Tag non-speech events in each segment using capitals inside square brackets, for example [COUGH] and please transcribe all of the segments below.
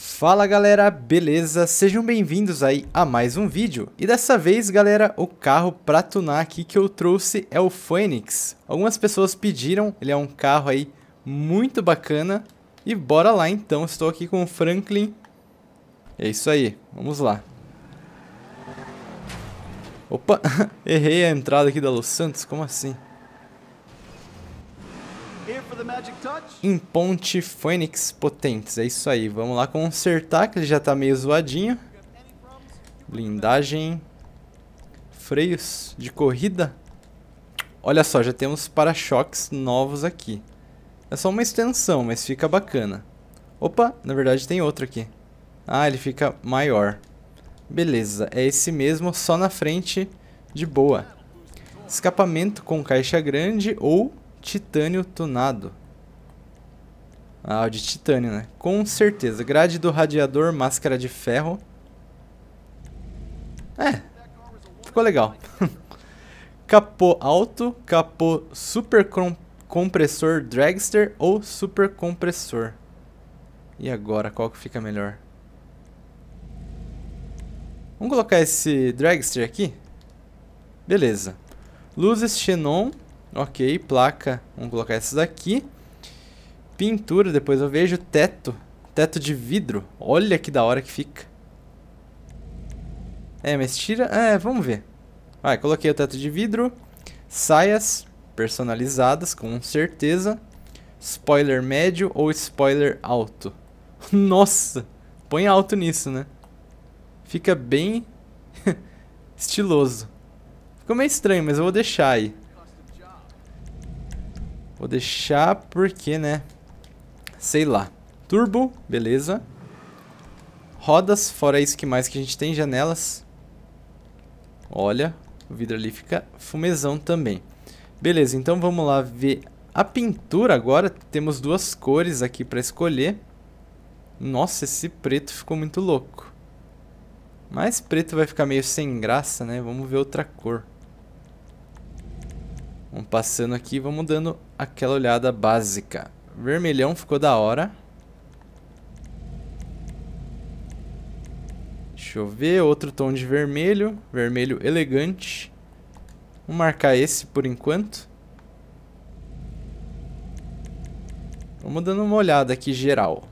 Fala galera, beleza? Sejam bem-vindos aí a mais um vídeo. E dessa vez, galera, o carro para tunar aqui que eu trouxe é o Fênix. Algumas pessoas pediram, ele é um carro aí muito bacana. E bora lá então, estou aqui com o Franklin. É isso aí, vamos lá. Opa, [LAUGHS] errei a entrada aqui da Los Santos, como assim? em Ponte Fênix Potentes. É isso aí, vamos lá consertar, que ele já tá meio zoadinho. Blindagem, freios de corrida. Olha só, já temos para-choques novos aqui. É só uma extensão, mas fica bacana. Opa, na verdade tem outro aqui. Ah, ele fica maior. Beleza, é esse mesmo, só na frente, de boa. Escapamento com caixa grande ou titânio tunado. Ah, o de titânio, né? Com certeza. Grade do radiador, máscara de ferro. É. Ficou legal. [LAUGHS] capô alto, capô super compressor dragster ou super compressor. E agora, qual que fica melhor? Vamos colocar esse dragster aqui? Beleza. Luzes xenon Ok, placa. Vamos colocar essa daqui. Pintura, depois eu vejo. Teto. Teto de vidro. Olha que da hora que fica. É, mas tira... É, vamos ver. Vai, coloquei o teto de vidro. Saias personalizadas, com certeza. Spoiler médio ou spoiler alto. [LAUGHS] Nossa! Põe alto nisso, né? Fica bem [LAUGHS] estiloso. Ficou meio estranho, mas eu vou deixar aí. Vou deixar porque, né? Sei lá. Turbo, beleza. Rodas, fora isso que mais que a gente tem, janelas. Olha, o vidro ali fica fumezão também. Beleza, então vamos lá ver a pintura agora. Temos duas cores aqui para escolher. Nossa, esse preto ficou muito louco. Mas preto vai ficar meio sem graça, né? Vamos ver outra cor. Vamos passando aqui, vamos dando aquela olhada básica. Vermelhão ficou da hora. Deixa eu ver, outro tom de vermelho, vermelho elegante. Vou marcar esse por enquanto. Vamos dando uma olhada aqui geral.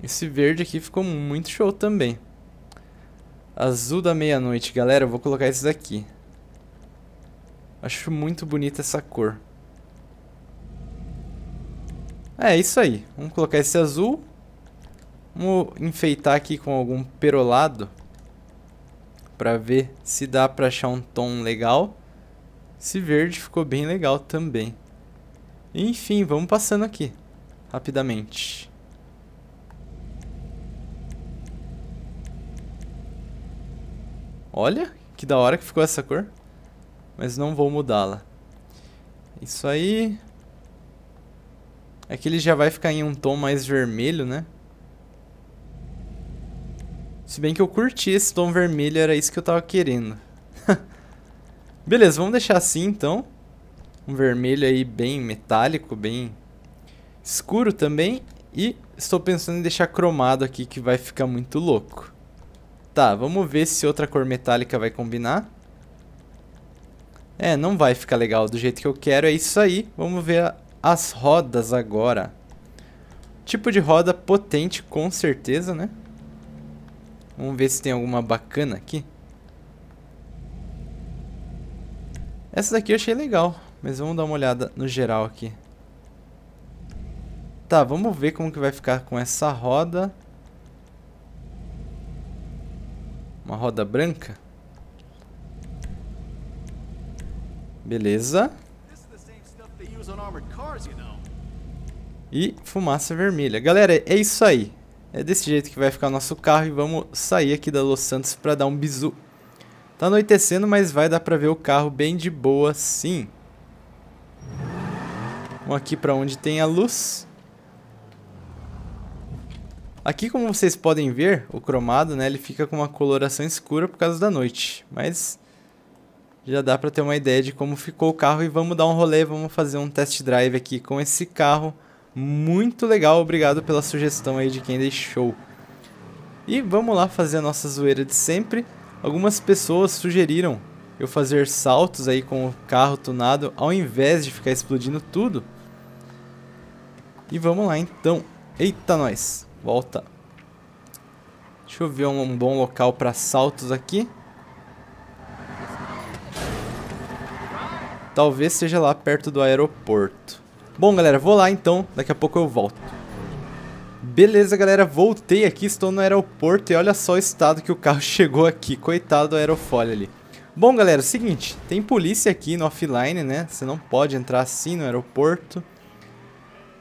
Esse verde aqui ficou muito show também. Azul da meia-noite, galera. Eu vou colocar esses aqui. Acho muito bonita essa cor. É, isso aí. Vamos colocar esse azul. Vamos enfeitar aqui com algum perolado. Pra ver se dá pra achar um tom legal. Esse verde ficou bem legal também. Enfim, vamos passando aqui. Rapidamente. Olha, que da hora que ficou essa cor. Mas não vou mudá-la. Isso aí... É que ele já vai ficar em um tom mais vermelho, né? Se bem que eu curti esse tom vermelho, era isso que eu tava querendo. [LAUGHS] Beleza, vamos deixar assim então. Um vermelho aí bem metálico, bem escuro também. E estou pensando em deixar cromado aqui, que vai ficar muito louco. Tá, vamos ver se outra cor metálica vai combinar. É, não vai ficar legal do jeito que eu quero, é isso aí. Vamos ver a, as rodas agora. Tipo de roda potente, com certeza, né? Vamos ver se tem alguma bacana aqui. Essa daqui eu achei legal, mas vamos dar uma olhada no geral aqui. Tá, vamos ver como que vai ficar com essa roda. Uma roda branca. Beleza. E fumaça vermelha. Galera, é isso aí. É desse jeito que vai ficar o nosso carro e vamos sair aqui da Los Santos para dar um bizu. Tá anoitecendo, mas vai dar para ver o carro bem de boa sim. Vamos aqui para onde tem a luz. Aqui, como vocês podem ver, o cromado, né, ele fica com uma coloração escura por causa da noite. Mas já dá para ter uma ideia de como ficou o carro e vamos dar um rolê, vamos fazer um test drive aqui com esse carro. Muito legal, obrigado pela sugestão aí de quem deixou. E vamos lá fazer a nossa zoeira de sempre. Algumas pessoas sugeriram eu fazer saltos aí com o carro tunado ao invés de ficar explodindo tudo. E vamos lá então. Eita nós! Volta. Deixa eu ver um bom local para saltos aqui. Talvez seja lá perto do aeroporto. Bom, galera, vou lá então. Daqui a pouco eu volto. Beleza, galera, voltei aqui, estou no aeroporto e olha só o estado que o carro [LAUGHS] chegou aqui. Coitado do aerofólio ali. Bom, galera, é o seguinte, tem polícia aqui no offline, né? Você não pode entrar assim no aeroporto.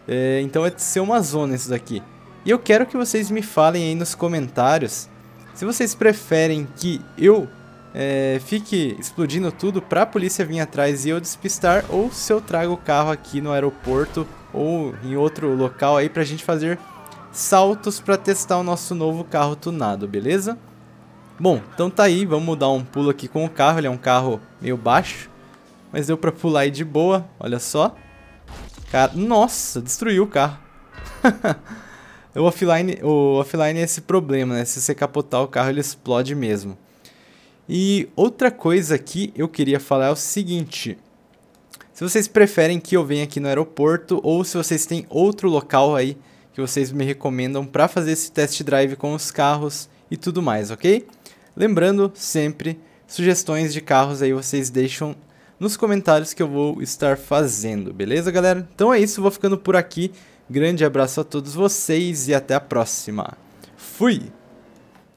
É, então é ser uma zona isso daqui. E eu quero que vocês me falem aí nos comentários se vocês preferem que eu é, fique explodindo tudo para a polícia vir atrás e eu despistar ou se eu trago o carro aqui no aeroporto ou em outro local aí para a gente fazer saltos para testar o nosso novo carro tunado, beleza? Bom, então tá aí, vamos dar um pulo aqui com o carro, ele é um carro meio baixo, mas deu para pular aí de boa, olha só. Cara, nossa, destruiu o carro. [LAUGHS] O offline, o offline é esse problema, né? Se você capotar o carro, ele explode mesmo. E outra coisa que eu queria falar é o seguinte: se vocês preferem que eu venha aqui no aeroporto ou se vocês têm outro local aí que vocês me recomendam para fazer esse test drive com os carros e tudo mais, ok? Lembrando sempre, sugestões de carros aí vocês deixam nos comentários que eu vou estar fazendo, beleza, galera? Então é isso, vou ficando por aqui. Grande abraço a todos vocês e até a próxima. Fui!